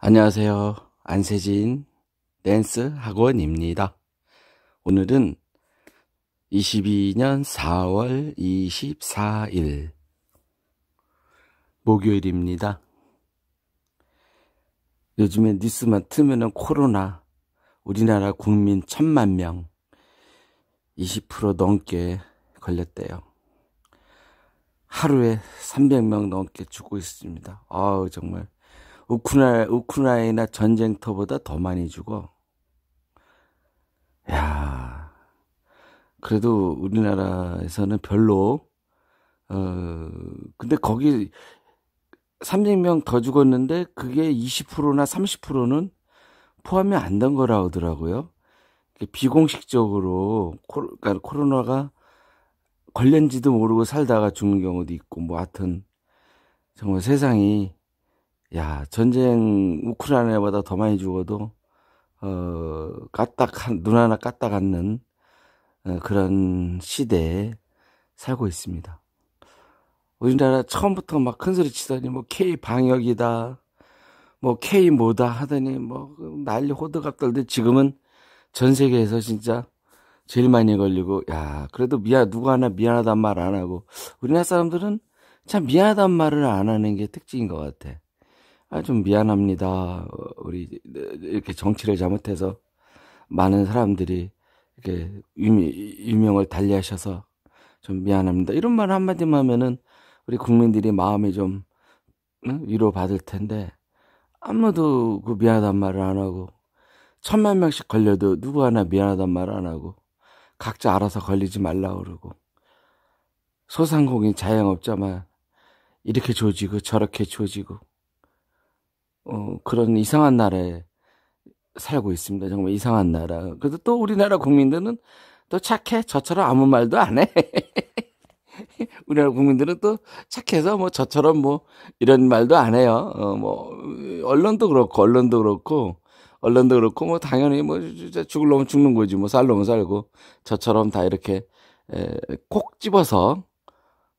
안녕하세요. 안세진 댄스 학원입니다. 오늘은 22년 4월 24일 목요일입니다. 요즘에 뉴스만 틀면은 코로나 우리나라 국민 천만 명 20% 넘게 걸렸대요. 하루에 300명 넘게 죽고 있습니다. 아우 정말 우크라, 우크라이나 전쟁터보다 더 많이 죽어. 야 그래도 우리나라에서는 별로, 어, 근데 거기 300명 더 죽었는데 그게 20%나 30%는 포함이 안 된 거라 하더라고요. 비공식적으로 코로, 그 그러니까 코로나가 걸렸는지도 모르고 살다가 죽는 경우도 있고 뭐 하여튼 정말 세상이 야, 전쟁 우크라이나보다 더 많이 죽어도 어, 까딱한 눈 하나 까딱 않는 어, 그런 시대에 살고 있습니다. 우리나라 처음부터 막 큰소리 치더니 뭐 K 방역이다. 뭐 K 뭐다 하더니 뭐 그 난리 호들갑 떨데 지금은 전 세계에서 진짜 제일 많이 걸리고 야 그래도 미안 누구 하나 미안하단 말 안 하고 우리나라 사람들은 참 미안하단 말을 안 하는 게 특징인 것 같아. 아, 좀 미안합니다. 우리 이렇게 정치를 잘못해서 많은 사람들이 이렇게 유명, 을 달리하셔서 좀 미안합니다. 이런 말 한마디만 하면은 우리 국민들이 마음이 좀 위로받을 텐데 아무도 그 미안하단 말을 안 하고 천만 명씩 걸려도 누구 하나 미안하단 말을 안 하고 각자 알아서 걸리지 말라 그러고 소상공인 자영업자만 이렇게 조지고 저렇게 조지고 어, 그런 이상한 나라에 살고 있습니다. 정말 이상한 나라. 그래서 또 우리나라 국민들은 또 착해. 저처럼 아무 말도 안 해. 우리나라 국민들은 또 착해서 뭐 저처럼 뭐 이런 말도 안 해요. 어, 뭐, 언론도 그렇고, 언론도 그렇고, 언론도 그렇고, 뭐 당연히 뭐 죽을 놈은 죽는 거지. 뭐살 놈은 살고, 저처럼 다 이렇게 에, 콕 집어서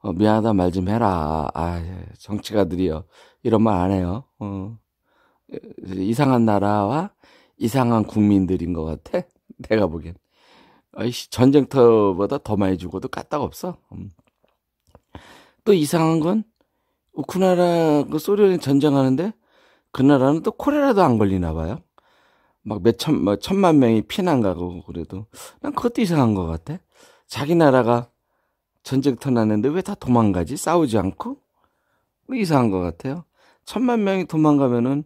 어, 미안하다 말 좀 해라. 아, 예, 정치가들이요. 이런 말 안 해요. 어. 이상한 나라와 이상한 국민들인 것 같아. 내가 보기엔. 아이씨, 전쟁터보다 더 많이 죽어도 까딱 없어. 음. 또 이상한 건우크나라그 소련이 전쟁하는데 그 나라는 또 코레라도 안 걸리나 봐요. 막 몇천, 막 뭐 천만 명이 피난 가고 그래도 난 그것도 이상한 것 같아. 자기 나라가 전쟁터 났는데 왜 다 도망가지? 싸우지 않고? 뭐 이상한 것 같아요. 천만 명이 도망가면은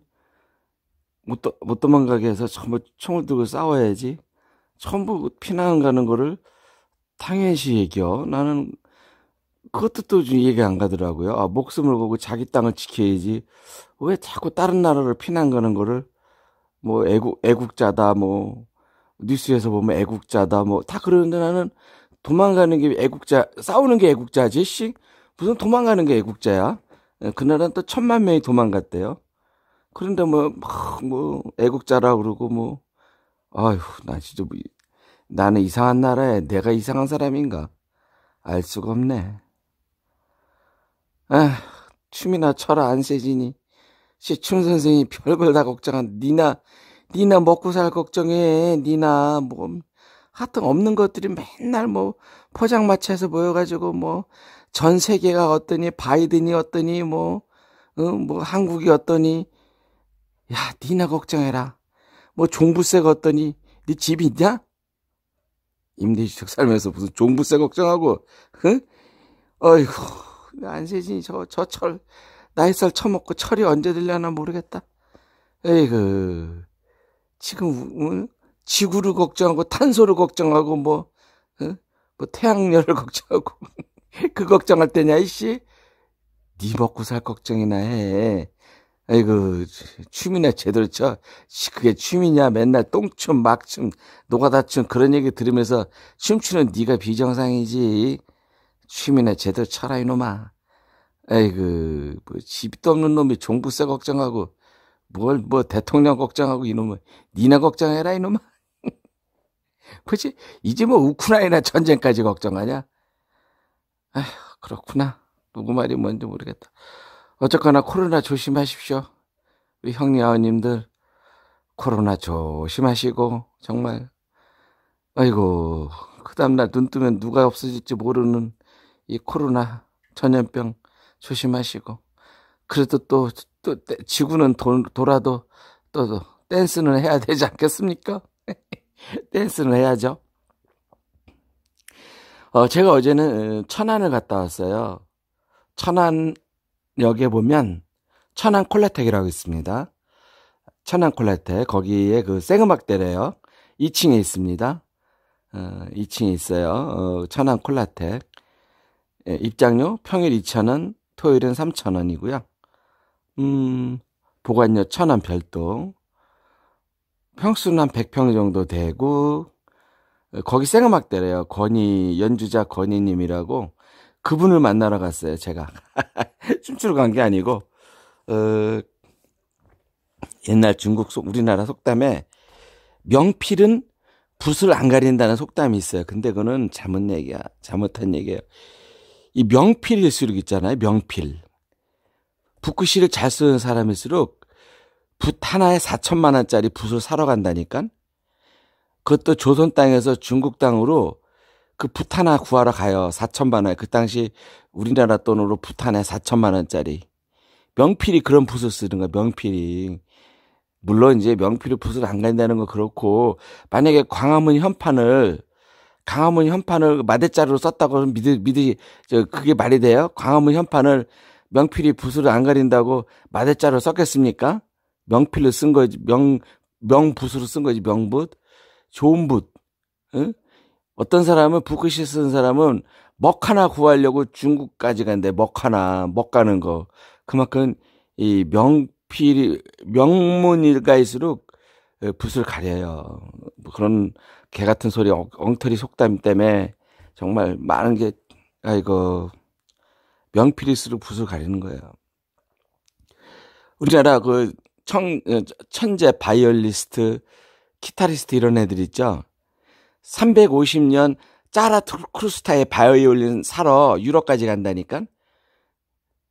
못, 도망가게 해서 전부 총을 들고 싸워야지. 전부 피난가는 거를 당연시 얘기요. 나는 그것도 또 얘기 안 가더라고요. 아, 목숨을 보고 자기 땅을 지켜야지. 왜 자꾸 다른 나라를 피난 가는 거를 뭐 애국 애국자다 뭐 뉴스에서 보면 애국자다 뭐 다 그러는데 나는 도망가는 게 애국자 싸우는 게 애국자지 씨 무슨 도망가는 게 애국자야? 예, 그 나라는 또 천만 명이 도망갔대요. 그런데 뭐, 막, 뭐, 애국자라 그러고 뭐, 아휴, 나 진짜 뭐, 나는 이상한 나라에 내가 이상한 사람인가? 알 수가 없네. 아, 춤이나 철아 안 세지니. 시춤 선생이 별걸 다 걱정한 니나, 니나 먹고 살 걱정해. 니나, 뭐, 하여튼 없는 것들이 맨날 뭐, 포장마차에서 모여가지고 뭐, 전 세계가 어떠니, 바이든이 어떠니, 뭐, 어, 뭐, 한국이 어떠니, 야, 니나 걱정해라. 뭐 종부세 가어떠니네집 있냐? 임대주택 살면서 무슨 종부세 걱정하고, 응? 어이구, 안세진이 저, 저 철, 나이 살 처먹고 철이 언제 들려나 모르겠다. 에이그, 지금, 응? 지구를 걱정하고 탄소를 걱정하고 뭐, 응? 뭐 태양열을 걱정하고 그 걱정할 때냐 이씨 네 먹고 살 걱정이나 해 아이고 그, 취미나 제대로 쳐 그게 취미냐 맨날 똥춤 막춤 노가다춤 그런 얘기 들으면서 춤추는 네가 비정상이지 취미나 제대로 쳐라 이놈아 아이고 그, 뭐 집도 없는 놈이 종부세 걱정하고 뭘 뭐 대통령 걱정하고 이놈은 니나 걱정해라 이놈아 그치 이제 뭐 우크라이나 전쟁까지 걱정하냐 아휴 그렇구나 누구 말이 뭔지 모르겠다 어쨌거나 코로나 조심하십시오. 우리 형님 아우님들 코로나 조심하시고 정말 아이고 그 다음날 눈 뜨면 누가 없어질지 모르는 이 코로나 전염병 조심하시고 그래도 또, 또 지구는 도, 돌아도 또, 또 댄스는 해야 되지 않겠습니까? 댄스는 해야죠. 어, 제가 어제는 천안을 갔다 왔어요. 천안 여기에 보면 천안 콜레텍이라고 있습니다. 천안 콜레텍 거기에 그 생음악대래요. 2층에 있습니다. 어, 2층에 있어요. 어, 천안 콜라텍. 예, 입장료 평일 2천원 토요일은 3천원이고요 음, 보관료 천안 별도. 평수는 한 100평 정도 되고 거기 생음악대래요. 권희 연주자 권희님이라고 그분을 만나러 갔어요, 제가. 춤추러 간 게 아니고, 어, 옛날 중국 속, 우리나라 속담에 명필은 붓을 안 가린다는 속담이 있어요. 근데 그거는 잘못 얘기야. 잘못한 얘기예요. 이 명필일수록 있잖아요, 명필. 붓글씨를 잘 쓰는 사람일수록 붓 하나에 4천만 원짜리 붓을 사러 간다니까? 그것도 조선 땅에서 중국 땅으로 그 부탄화 구하러 가요. 4천만 원. 그 당시 우리나라 돈으로 부탄에 4천만 원짜리. 명필이 그런 붓을 쓰는 거야. 명필이. 물론 이제 명필이 붓을 안 간다는 거 그렇고 만약에 광화문 현판을 광화문 현판을 마대자루로 썼다고 믿으 믿으 저 그게 말이 돼요? 광화문 현판을 명필이 붓을 안 가린다고 마대자루로 썼겠습니까? 명필로 쓴 거지 명 명붓으로 쓴 거지 명붓 좋은 붓 응? 어떤 사람은 북극시쓴 사람은 먹 하나 구하려고 중국까지 간대. 먹 하나, 먹 가는 거. 그만큼 이 명필이, 명문일가일수록 붓을 가려요. 뭐 그런 개 같은 소리, 엉터리 속담 때문에 정말 많은 게, 아이고, 명필일수록 붓을 가리는 거예요. 우리나라 그 청, 어, 천재 바이올리스트, 기타리스트 이런 애들 있죠? 350년 짜라 크루스타의 바이올린 사러 유럽까지 간다니까.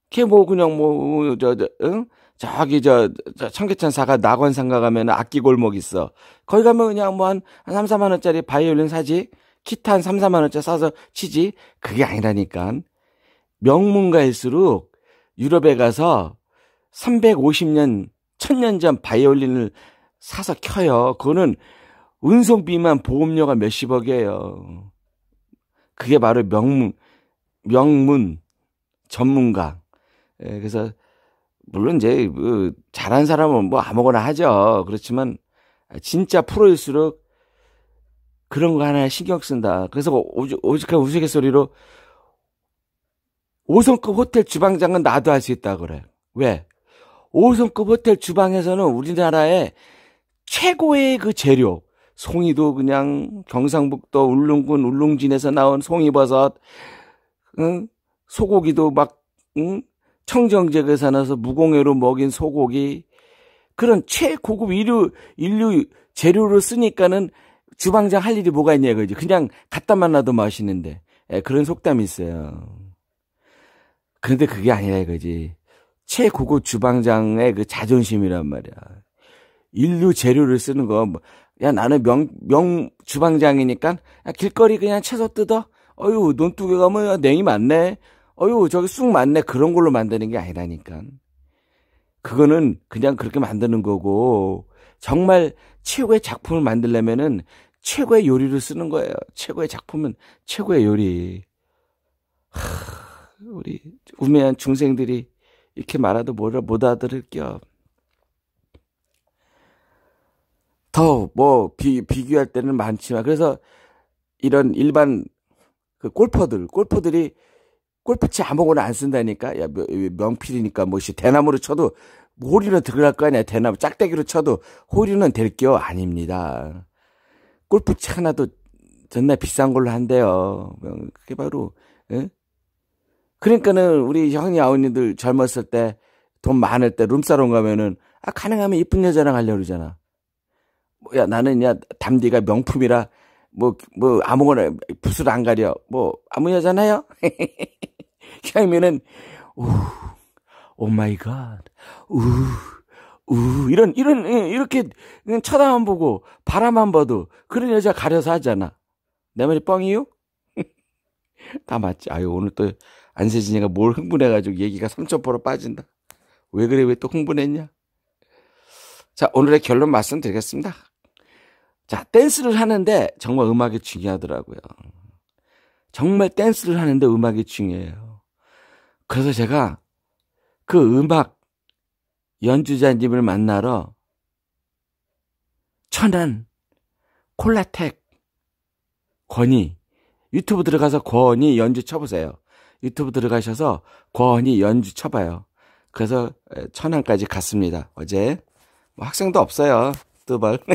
걔뭐 그냥 뭐저저 응? 어? 저기 저, 저 청계천사가 낙원상가 가면 악기 골목 있어. 거기 가면 그냥 뭐한한 3, 4만 원짜리 바이올린 사지. 키타한 3, 4만 원짜리 사서 치지. 그게 아니라니까. 명문가일수록 유럽에 가서 350년, 1000년 전 바이올린을 사서 켜요. 그거는 운송비만 보험료가 몇십억이에요. 그게 바로 명문, 명문 전문가. 예, 그래서 물론 이제 뭐 잘한 사람은 뭐 아무거나 하죠. 그렇지만 진짜 프로일수록 그런 거 하나 에 신경 쓴다. 그래서 오직, 오직한 우스갯소리로 5성급 호텔 주방장은 나도 할 수 있다 그래. 왜? 5성급 호텔 주방에서는 우리나라의 최고의 그 재료, 송이도 그냥 경상북도 울릉군 울릉진에서 나온 송이버섯, 응? 소고기도 막 응? 청정지역에 서나서 무공해로 먹인 소고기 그런 최고급 인류 인류 재료를 쓰니까는 주방장 할 일이 뭐가 있냐 그거지 그냥 갖다 만나도 맛있는데 에, 예, 그런 속담이 있어요. 그런데 그게 아니라 이거지. 최고급 주방장의 그 자존심이란 말이야. 인류 재료를 쓰는 거, 뭐, 야 나는 명 명 주방장이니까 야, 길거리 그냥 채소 뜯어. 어유 논두개 가면 냉이 많네. 어유 저기 쑥 많네. 그런 걸로 만드는 게 아니라니까. 그거는 그냥 그렇게 만드는 거고 정말 최고의 작품을 만들려면은 최고의 요리를 쓰는 거예요. 최고의 작품은 최고의 요리. 하, 우리 우매한 중생들이 이렇게 말아도 뭐라 못 알아들을 겨. 더뭐 비, 교할 때는 많지만 그래서 이런 일반 그 골퍼들 골퍼들이 골프채 아무거나 안 쓴다니까 야 명필이니까 뭐시 대나무로 쳐도 홀리는 들어갈 거 아니야 대나무 짝대기로 쳐도 홀리는 될겨 아닙니다 골프채 하나도 전날 비싼 걸로 한대요 그게 바로 예? 그러니까는 우리 형이 아우님들 젊었을 때 돈 많을 때 룸사롱 가면은 아 가능하면 이쁜 여자랑 하려고 그러잖아 뭐야 나는 야 담디가 명품이라 뭐뭐 뭐 아무거나 붓을 안 가려 뭐 아무 여자나요? 그러면은 오마이 갓. 우. 우 이런 이런 예, 이렇게 그냥 쳐다만 보고 바라만 봐도 그런 여자 가려서 하잖아. 내 말이 뻥이요? 다 맞지. 아유 오늘 또 안세진이가 뭘 흥분해가지고 얘기가 3,000% 빠진다. 왜 그래? 왜 또 흥분했냐? 자 오늘의 결론 말씀드리겠습니다. 자, 댄스를 하는데 정말 음악이 중요하더라고요. 정말 댄스를 하는데 음악이 중요해요. 그래서 제가 그 음악 연주자님을 만나러 천안 콜라텍 권희 유튜브 들어가서 권희 연주 쳐보세요. 유튜브 들어가셔서 권희 연주 쳐봐요. 그래서 천안까지 갔습니다. 어제 뭐 학생도 없어요. 두발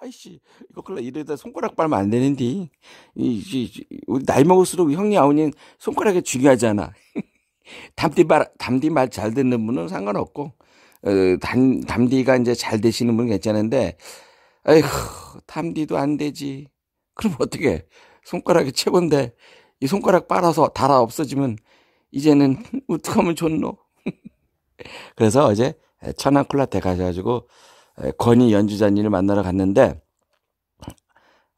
아이씨 이거 큰일 나 이러다 손가락 빨면 안 되는디 이, 우리 나이 먹을수록 형님 아우님 손가락이 중요하잖아 담디 말 담디 말 잘 듣는 분은 상관없고 어, 담 담디가 이제 잘 되시는 분은 괜찮은데 에휴 담디도 안 되지 그럼 어떻게 손가락이 최고인데 이 손가락 빨아서 달아 없어지면 이제는 어떡하면 좋노 그래서 어제 천안콜라테 가셔가지고 권희 연주자님을 만나러 갔는데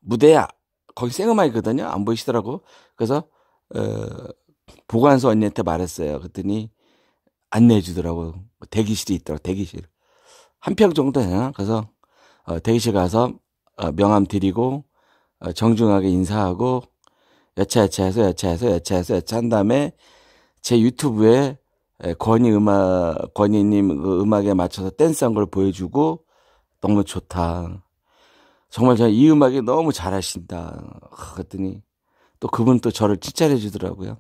무대야 거기 생음악이거든요. 안 보이시더라고. 그래서 어, 보관소 언니한테 말했어요. 그랬더니 안내해 주더라고. 대기실이 있더라고. 대기실. 한 평 정도 되나? 그래서 어, 대기실 가서 어, 명함 드리고 어, 정중하게 인사하고 여차여차해서 여차해서 여차해서 여차한 다음에 제 유튜브에 권희 음악 권희님 그 음악에 맞춰서 댄스한 걸 보여주고 너무 좋다. 정말 제가 이 음악이 너무 잘하신다. 그랬더니 또 그분 또 저를 칭찬해 주더라고요.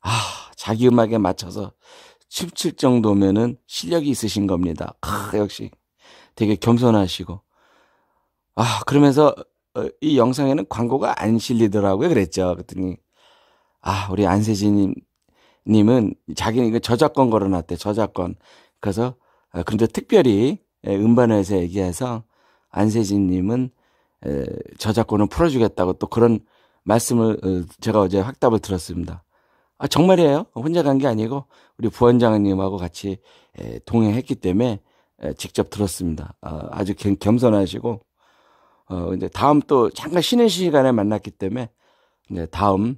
아, 자기 음악에 맞춰서 춤칠 정도면은 실력이 있으신 겁니다. 아, 역시 되게 겸손하시고. 아, 그러면서 어, 이 영상에는 광고가 안 실리더라고요. 그랬죠. 그랬더니 아, 우리 안세진님 님은 자기는 이거 저작권 걸어놨대. 저작권. 그래서 어, 그런데 특별히 예, 음반에서 얘기해서 안세진 님은 저작권을 풀어주겠다고 또 그런 말씀을 어, 제가 어제 확답을 들었습니다. 아, 정말이에요. 혼자 간 게 아니고 우리 부원장님하고 같이 동행했기 때문에 직접 들었습니다. 아, 아주 겸손하시고 어 이제 다음 또 잠깐 쉬는 시간에 만났기 때문에 이제 다음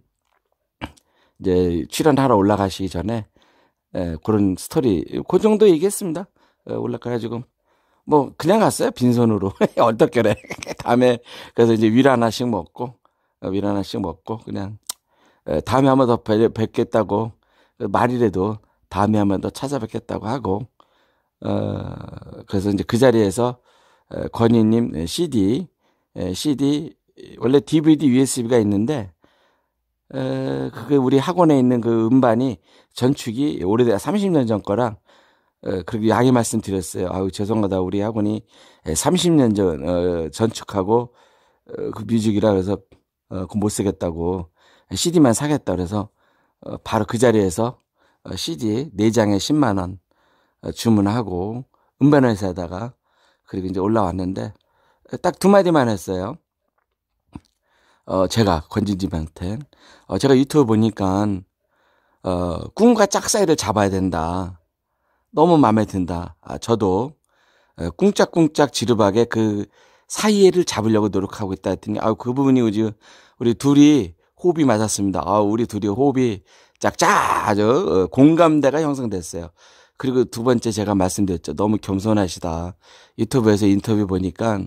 이제 출연하러 올라가시기 전에 에, 그런 스토리 그 정도 얘기했습니다. 올라가가지고 뭐 그냥 갔어요 빈손으로 언덕결에 다음에 그래서 이제 위윌 하나씩 먹고 위윌 어, 하나씩 먹고 그냥 다음에 한 번 더 뵙겠다고 그 말이라도 다음에 한 번 더 찾아뵙겠다고 하고 어 그래서 이제 그 자리에서 권희님 네, CD CD 원래 DVD USB가 있는데 에, 그게 우리 학원에 있는 그 음반이 전축이 오래돼 30년 전 거랑 그렇게 양해 말씀드렸어요. 아유 죄송하다 우리 학원이 30년 전 어, 전축하고 어, 그 뮤직이라 그래서 어, 그못 쓰겠다고 CD만 사겠다 그래서 어, 바로 그 자리에서 어, CD 4장에 10만 원 어, 주문하고 음반 회사에다가 그리고 이제 올라왔는데 딱 두 마디만 했어요. 어, 제가 권진님한테 어, 제가 유튜브 보니까 어, 꿈과 짝사이를 잡아야 된다. 너무 마음에 든다. 아, 저도 꿍짝꿍짝 지르박에 그 사이에를 잡으려고 노력하고 있다 했더니 아그 부분이 우리 우리 둘이 호흡이 맞았습니다. 아 우리 둘이 호흡이 짝짝 아주 어, 공감대가 형성됐어요. 그리고 두 번째 제가 말씀드렸죠. 너무 겸손하시다. 유튜브에서 인터뷰 보니까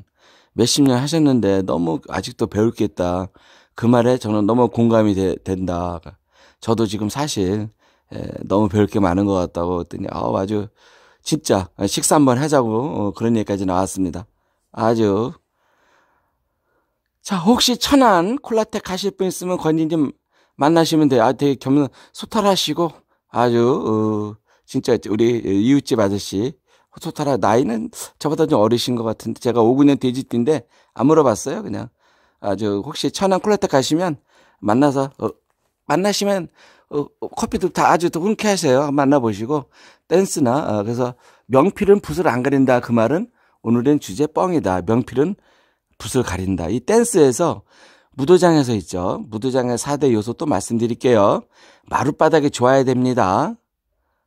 몇십 년 하셨는데 너무 아직도 배울 게 있다. 그 말에 저는 너무 공감이 되, 된다. 저도 지금 사실 예, 너무 별게 많은 것 같다고 했더니 아, 아주 진짜 식사 한번 하자고 어, 그런 얘기까지 나왔습니다. 아주 자 혹시 천안 콜라텍 가실 분 있으면 권진님 만나시면 돼요. 아, 되게 겸손 소탈하시고 아주 어, 진짜 우리 이웃집 아저씨 소탈하 나이는 저보다 좀 어리신 것 같은데 제가 5, 9년 돼지띠인데 안 물어봤어요 그냥 아주 혹시 천안 콜라텍 가시면 만나서 어, 만나시면 어, 어 커피도 다 아주 또 흔쾌하세요. 만나보시고 댄스나 어, 그래서 명필은 붓을 안 가린다 그 말은 오늘은 주제 뻥이다. 명필은 붓을 가린다. 이 댄스에서 무도장에서 있죠. 무도장의 4대 요소 또 말씀드릴게요. 마룻바닥이 좋아야 됩니다.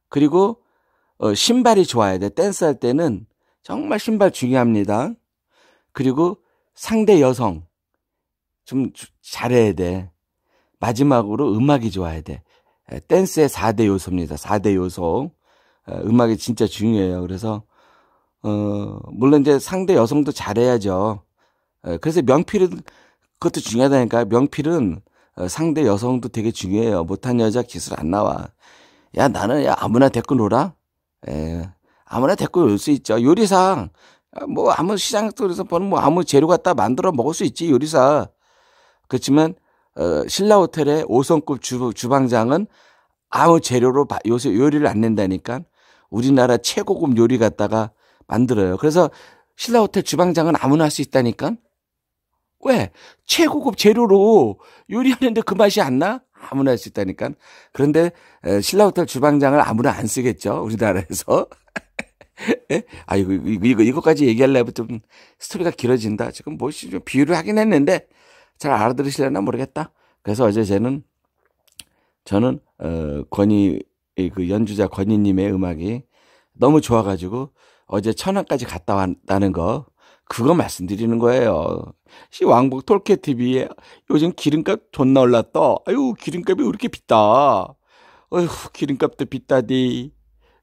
그리고 어, 신발이 좋아야 돼. 댄스 할 때는 정말 신발 중요합니다. 그리고 상대 여성 좀 잘해야 돼. 마지막으로 음악이 좋아야 돼. 댄스의 4대 요소입니다. 4대 요소. 음악이 진짜 중요해요. 그래서, 어, 물론 이제 상대 여성도 잘해야죠. 그래서 명필은 그것도 중요하다니까. 명필은 어, 상대 여성도 되게 중요해요. 못한 여자 기술 안 나와. 야, 나는 야, 아무나 데리고 놀아? 에, 아무나 데리고 놀수 있죠. 요리사, 아, 뭐 아무 시장 에서 보는 뭐 아무 재료 갖다 만들어 먹을 수 있지, 요리사. 그렇지만 어, 신라 호텔의 5성급 주, 방장은 아무 재료로 요새 요리를 안 낸다니까 우리나라 최고급 요리 갖다가 만들어요. 그래서 신라 호텔 주방장은 아무나 할 수 있다니까. 왜? 최고급 재료로 요리하는데 그 맛이 안 나? 아무나 할 수 있다니까. 그런데 신라 호텔 주방장을 아무나 안 쓰겠죠. 우리나라에서. 예? 아이고 이거 이거까지 얘기하려면 좀 스토리가 길어진다. 지금 뭐 비유를 하긴 했는데 잘알아들으시려나 모르겠다. 그래서 어제 저는 저는 어 권희 그 연주자 권희님의 음악이 너무 좋아가지고 어제 천안까지 갔다 왔다는 거 그거 말씀드리는 거예요. 시 왕복 톨케 TV에 요즘 기름값 존나 올랐다. 아유 기름값이 왜 이렇게 비싸? 어휴 기름값도 비싸디.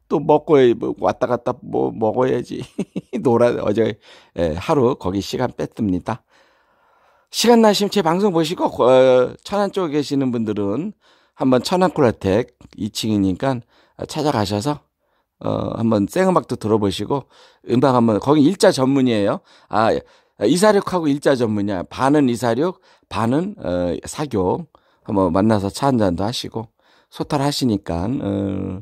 또 먹고 뭐 왔다 갔다 뭐 먹어야지. 놀아 어제 예, 하루 거기 시간 뺐습니다. 시간 나시면 제 방송 보시고 어, 천안 쪽에 계시는 분들은 한번 천안 콜라텍 2층이니까 찾아가셔서 어 한번 생음악도 들어보시고 음악 한번 거기 일자 전문이에요. 아이사력하고 일자 전문이야. 반은 이사력 반은 어 사교. 한번 만나서 차 한 잔도 하시고 소탈하시니까 어,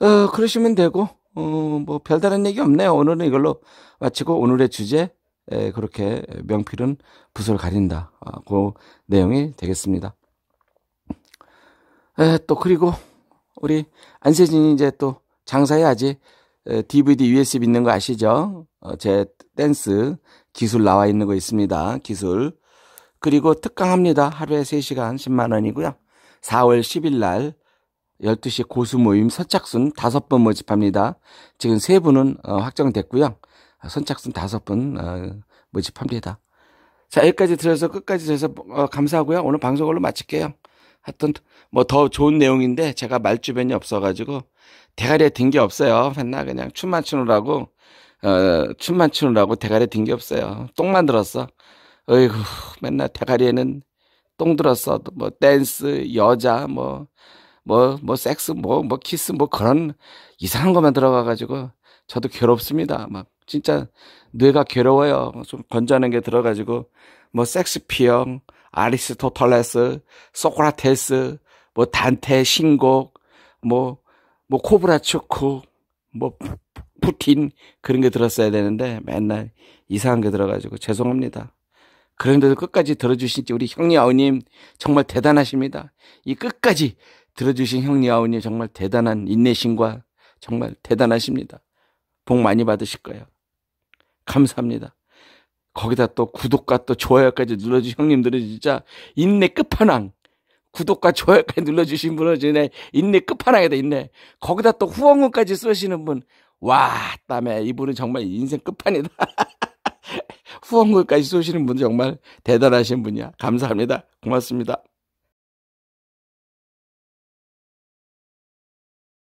어 그러시면 되고 어뭐 별다른 얘기 없네요. 오늘은 이걸로 마치고 오늘의 주제 그렇게 명필은 붓을 가린다. 그 내용이 되겠습니다. 에, 또 그리고 우리 안세진이 이제 또 장사해야지 DVD USB 있는 거 아시죠? 어, 제 댄스 기술 나와 있는 거 있습니다. 기술. 그리고 특강합니다. 하루에 3시간 10만 원이고요. 4월 10일 날 12시 고수 모임 서착순 5번 모집합니다. 지금 3분은 어, 확정됐고요. 선착순 다섯 분 어, 모집합니다. 자 여기까지 들어서 끝까지 들어서 어, 감사하고요. 오늘 방송으로 마칠게요. 하여튼 뭐 더 좋은 내용인데 제가 말 주변이 없어가지고 대가리에 든 게 없어요. 맨날 그냥 춤만 추느라고 어, 춤만 추느라고 대가리에 든 게 없어요. 똥만 들었어. 어이구 맨날 대가리에는 똥 들었어. 뭐 댄스 여자 뭐 뭐뭐 뭐, 뭐 섹스 뭐뭐 뭐 키스 뭐 그런 이상한 것만 들어가가지고 저도 괴롭습니다. 막 진짜 뇌가 괴로워요. 뭐 좀 건전한 게 들어가지고 뭐 섹스피어, 음. 아리스토텔레스, 소크라테스, 뭐 단테, 신곡, 뭐뭐 뭐, 뭐 코브라초크, 뭐 푸틴 그런 게 들었어야 되는데 맨날 이상한 게 들어가지고 죄송합니다. 그런데도 끝까지 들어주신지 우리 형님 아우님 정말 대단하십니다. 이 끝까지 들어주신 형님 아우님 정말 대단한 인내심과 정말 대단하십니다. 복 많이 받으실 거예요. 감사합니다. 거기다 또 구독과 또 좋아요까지 눌러주신 형님들은 진짜 인내 끝판왕. 구독과 좋아요까지 눌러주신 분은 진짜 인내 끝판왕이다, 인내. 거기다 또 후원금까지 쓰시는 분. 와, 땀에 이분은 정말 인생 끝판이다. 후원금까지 쏘시는 분 정말 대단하신 분이야. 감사합니다. 고맙습니다.